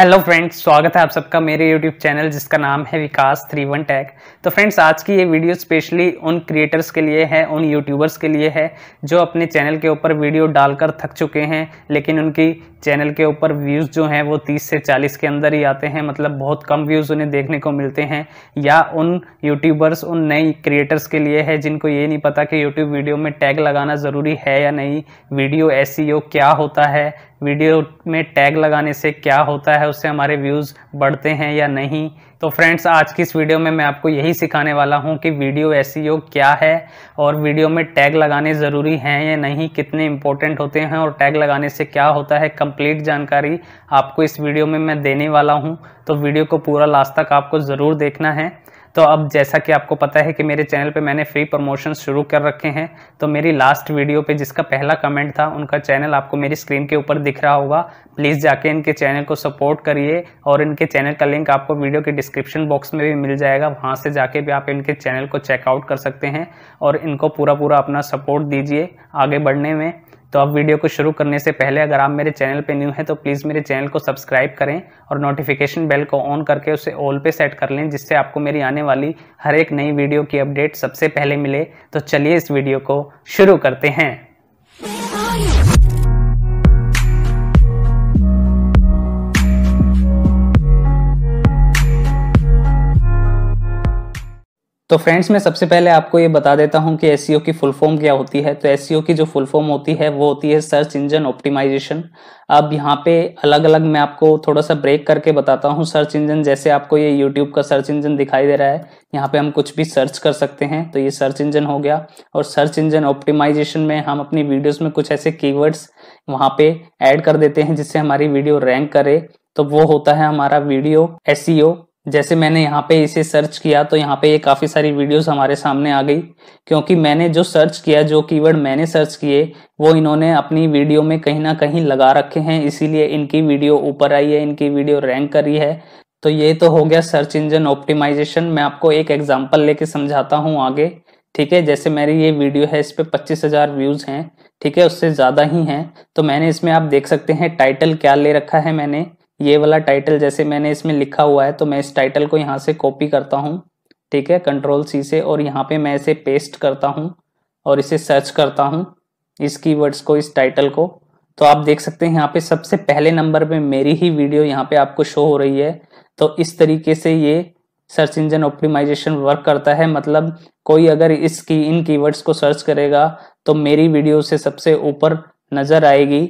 hello friends स्वागत है आप सबका मेरे यूट्यूब चैनल जिसका नाम है विकास थ्री वन टैग तो फ्रेंड्स आज की ये वीडियो स्पेशली उन क्रिएटर्स के लिए है उन यूट्यूबर्स के लिए है जो अपने चैनल के ऊपर वीडियो डालकर थक चुके हैं लेकिन उनकी चैनल के ऊपर व्यूज़ जो हैं वो 30 से 40 के अंदर ही आते हैं मतलब बहुत कम व्यूज़ उन्हें देखने को मिलते हैं या उन यूट्यूबर्स उन नई क्रिएटर्स के लिए है जिनको ये नहीं पता कि यूट्यूब वीडियो में टैग लगाना ज़रूरी है या नहीं वीडियो एस e क्या होता है वीडियो में टैग लगाने से क्या होता है उससे हमारे व्यूज़ बढ़ते हैं या नहीं तो फ्रेंड्स आज की इस वीडियो में मैं आपको यही सिखाने वाला हूं कि वीडियो एस e क्या है और वीडियो में टैग लगाने ज़रूरी हैं या नहीं कितने इंपॉर्टेंट होते हैं और टैग लगाने से क्या होता है कंप्लीट जानकारी आपको इस वीडियो में मैं देने वाला हूँ तो वीडियो को पूरा लास्ट तक आपको ज़रूर देखना है तो अब जैसा कि आपको पता है कि मेरे चैनल पे मैंने फ्री प्रमोशन शुरू कर रखे हैं तो मेरी लास्ट वीडियो पे जिसका पहला कमेंट था उनका चैनल आपको मेरी स्क्रीन के ऊपर दिख रहा होगा प्लीज़ जाके इनके चैनल को सपोर्ट करिए और इनके चैनल का लिंक आपको वीडियो के डिस्क्रिप्शन बॉक्स में भी मिल जाएगा वहाँ से जाके भी आप इनके चैनल को चेकआउट कर सकते हैं और इनको पूरा पूरा अपना सपोर्ट दीजिए आगे बढ़ने में तो अब वीडियो को शुरू करने से पहले अगर आप मेरे चैनल पे न्यू हैं तो प्लीज़ मेरे चैनल को सब्सक्राइब करें और नोटिफिकेशन बेल को ऑन करके उसे ऑल पे सेट कर लें जिससे आपको मेरी आने वाली हर एक नई वीडियो की अपडेट सबसे पहले मिले तो चलिए इस वीडियो को शुरू करते हैं तो फ्रेंड्स मैं सबसे पहले आपको ये बता देता हूँ कि एस e की फुल फॉर्म क्या होती है तो एस e की जो फुल फॉर्म होती है वो होती है सर्च इंजन ऑप्टिमाइजेशन अब यहाँ पे अलग अलग मैं आपको थोड़ा सा ब्रेक करके बताता हूँ सर्च इंजन जैसे आपको ये यूट्यूब का सर्च इंजन दिखाई दे रहा है यहाँ पे हम कुछ भी सर्च कर सकते हैं तो ये सर्च इंजन हो गया और सर्च इंजन ऑप्टिमाइजेशन में हम अपनी वीडियोज में कुछ ऐसे वर्ड्स वहाँ पे ऐड कर देते हैं जिससे हमारी वीडियो रैंक करे तो वो होता है हमारा वीडियो एस जैसे मैंने यहाँ पे इसे सर्च किया तो यहाँ पे ये काफ़ी सारी वीडियोस हमारे सामने आ गई क्योंकि मैंने जो सर्च किया जो कीवर्ड मैंने सर्च किए वो इन्होंने अपनी वीडियो में कहीं ना कहीं लगा रखे हैं इसीलिए इनकी वीडियो ऊपर आई है इनकी वीडियो रैंक करी है तो ये तो हो गया सर्च इंजन ऑप्टिमाइजेशन मैं आपको एक एग्जाम्पल लेके समझाता हूँ आगे ठीक है जैसे मेरी ये वीडियो है इस पर पच्चीस हजार व्यूज हैं ठीक है उससे ज़्यादा ही हैं तो मैंने इसमें आप देख सकते हैं टाइटल क्या ले रखा है मैंने ये वाला टाइटल जैसे मैंने इसमें लिखा हुआ है तो मैं इस टाइटल को यहाँ से कॉपी करता हूँ ठीक है कंट्रोल सी से और यहाँ पे मैं इसे पेस्ट करता हूँ और इसे सर्च करता हूँ इस कीवर्ड्स को इस टाइटल को तो आप देख सकते हैं यहाँ पे सबसे पहले नंबर पे मेरी ही वीडियो यहाँ पे आपको शो हो रही है तो इस तरीके से ये सर्च इंजन ऑप्टिमाइजेशन वर्क करता है मतलब कोई अगर इसकी इन कीवर्ड्स को सर्च करेगा तो मेरी वीडियो से सबसे ऊपर नजर आएगी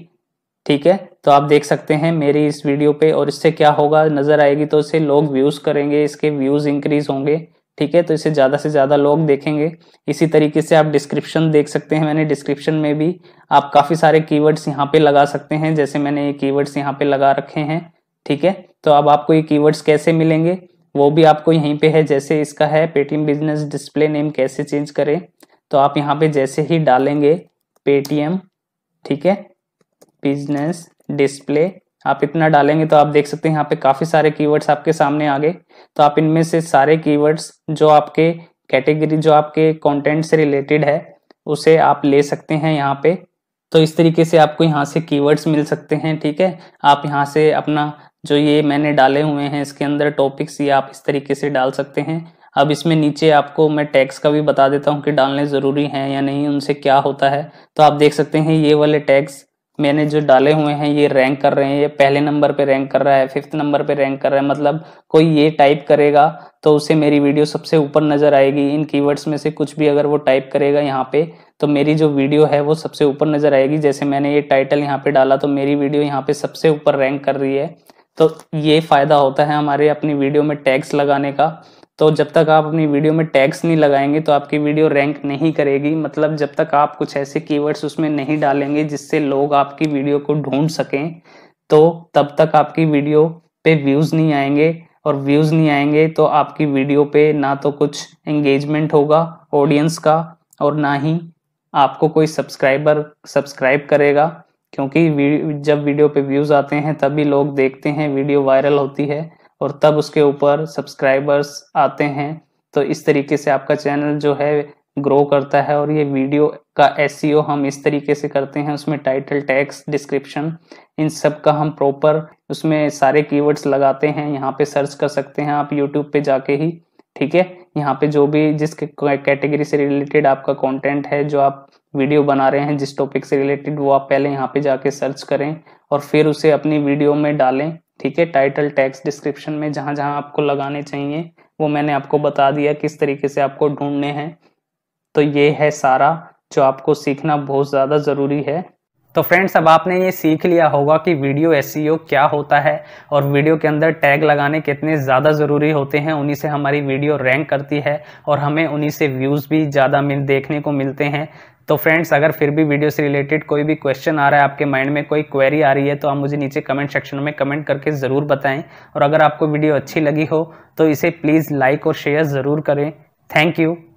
ठीक है तो आप देख सकते हैं मेरी इस वीडियो पे और इससे क्या होगा नजर आएगी तो इसे लोग व्यूज करेंगे इसके व्यूज इंक्रीज होंगे ठीक है तो इसे ज़्यादा से ज़्यादा लोग देखेंगे इसी तरीके से आप डिस्क्रिप्शन देख सकते हैं मैंने डिस्क्रिप्शन में भी आप काफ़ी सारे कीवर्ड्स यहाँ पे लगा सकते हैं जैसे मैंने ये कीवर्ड्स यहाँ पे लगा रखे हैं ठीक है तो अब आपको ये कीवर्ड्स कैसे मिलेंगे वो भी आपको यहीं पे है जैसे इसका है पेटीएम बिजनेस डिस्प्ले नेम कैसे चेंज करें तो आप यहाँ पे जैसे ही डालेंगे पेटीएम ठीक है बिजनेस डिस्प्ले आप इतना डालेंगे तो आप देख सकते हैं यहाँ पे काफ़ी सारे कीवर्ड्स आपके सामने आ गए तो आप इनमें से सारे कीवर्ड्स जो आपके कैटेगरी जो आपके कंटेंट से रिलेटेड है उसे आप ले सकते हैं यहाँ पे तो इस तरीके से आपको यहाँ से कीवर्ड्स मिल सकते हैं ठीक है आप यहाँ से अपना जो ये मैंने डाले हुए हैं इसके अंदर टॉपिक्स ये आप इस तरीके से डाल सकते हैं अब इसमें नीचे आपको मैं टैक्स का भी बता देता हूँ कि डालने ज़रूरी हैं या नहीं उनसे क्या होता है तो आप देख सकते हैं ये वाले टैक्स मैंने जो डाले हुए हैं ये रैंक कर रहे हैं ये पहले नंबर पे रैंक कर रहा है फिफ्थ नंबर पे रैंक कर रहा है मतलब कोई ये टाइप करेगा तो उसे मेरी वीडियो सबसे ऊपर नजर आएगी इन कीवर्ड्स में से कुछ भी अगर वो टाइप करेगा यहाँ पे तो मेरी जो वीडियो है वो सबसे ऊपर नजर आएगी जैसे मैंने ये टाइटल यहाँ पे डाला तो मेरी वीडियो यहाँ पे सबसे ऊपर रैंक कर रही है तो ये फायदा होता है हमारे अपनी वीडियो में टैग्स लगाने का तो जब तक आप अपनी वीडियो में टैग्स नहीं लगाएंगे तो आपकी वीडियो रैंक नहीं करेगी मतलब जब तक आप कुछ ऐसे कीवर्ड्स उसमें नहीं डालेंगे जिससे लोग आपकी वीडियो को ढूंढ सकें तो तब तक आपकी वीडियो पे व्यूज़ नहीं आएंगे और व्यूज़ नहीं आएंगे तो आपकी वीडियो पे ना तो कुछ एंगेजमेंट होगा ऑडियंस का और ना ही आपको कोई सब्सक्राइबर सब्सक्राइब करेगा क्योंकि जब वीडियो पे व्यूज़ आते हैं तभी लोग देखते हैं वीडियो वायरल होती है और तब उसके ऊपर सब्सक्राइबर्स आते हैं तो इस तरीके से आपका चैनल जो है ग्रो करता है और ये वीडियो का एस e हम इस तरीके से करते हैं उसमें टाइटल टैक्स डिस्क्रिप्शन इन सब का हम प्रॉपर उसमें सारे कीवर्ड्स लगाते हैं यहाँ पे सर्च कर सकते हैं आप यूट्यूब पे जाके ही ठीक है यहाँ पे जो भी जिस कैटेगरी से रिलेटेड आपका कंटेंट है जो आप वीडियो बना रहे हैं जिस टॉपिक से रिलेटेड वो आप पहले यहाँ पे जाके सर्च करें और फिर उसे अपनी वीडियो में डालें ठीक है टाइटल टैक्स डिस्क्रिप्शन में जहां जहां आपको लगाने चाहिए वो मैंने आपको बता दिया किस तरीके से आपको ढूंढने हैं तो ये है सारा जो आपको सीखना बहुत ज़्यादा ज़रूरी है तो फ्रेंड्स अब आपने ये सीख लिया होगा कि वीडियो एस e क्या होता है और वीडियो के अंदर टैग लगाने कितने ज़्यादा ज़रूरी होते हैं उन्हीं से हमारी वीडियो रैंक करती है और हमें उन्हीं से व्यूज़ भी ज़्यादा मिल देखने को मिलते हैं तो फ्रेंड्स अगर फिर भी वीडियो से रिलेटेड कोई भी क्वेश्चन आ रहा है आपके माइंड में कोई क्वेरी आ रही है तो आप मुझे नीचे कमेंट सेक्शन में कमेंट करके ज़रूर बताएँ और अगर आपको वीडियो अच्छी लगी हो तो इसे प्लीज़ लाइक और शेयर ज़रूर करें थैंक यू